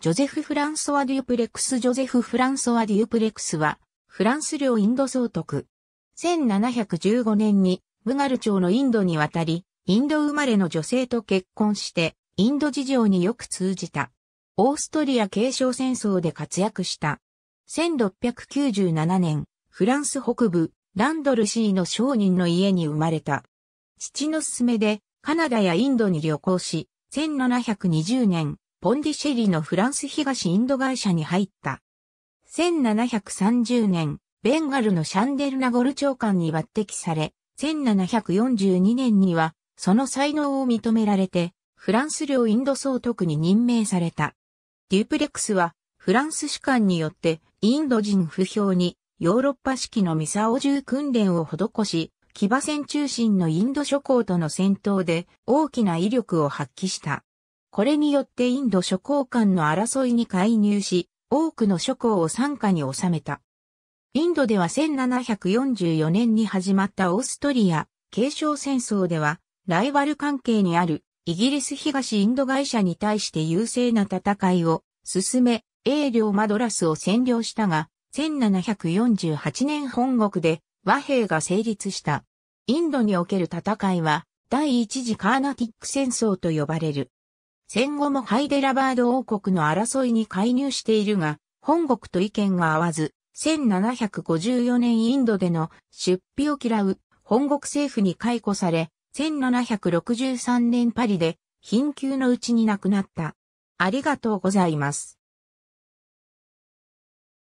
ジョゼフ・フランソワ・デュプレクス・ジョゼフ・フランソワ・デュプレクスは、フランス領インド総督。1715年に、ムガル朝のインドに渡り、インド生まれの女性と結婚して、インド事情によく通じた。オーストリア継承戦争で活躍した。1697年、フランス北部、ランドルシーの商人の家に生まれた。父の勧めで、カナダやインドに旅行し、1720年、ポンディシェリのフランス東インド会社に入った。1730年、ベンガルのシャンデルナゴル長官に抜擢され、1742年には、その才能を認められて、フランス領インド総督に任命された。デュプレックスは、フランス士官によって、インド人不評に、ヨーロッパ式のミサオ銃訓練を施し、騎馬戦中心のインド諸侯との戦闘で大きな威力を発揮した。これによってインド諸公間の争いに介入し、多くの諸公を参加に収めた。インドでは1744年に始まったオーストリア、継承戦争では、ライバル関係にあるイギリス東インド会社に対して優勢な戦いを進め、英領マドラスを占領したが、1748年本国で和平が成立した。インドにおける戦いは、第一次カーナティック戦争と呼ばれる。戦後もハイデラバード王国の争いに介入しているが、本国と意見が合わず、1754年インドでの出費を嫌う本国政府に解雇され、1763年パリで貧窮のうちに亡くなった。ありがとうございます。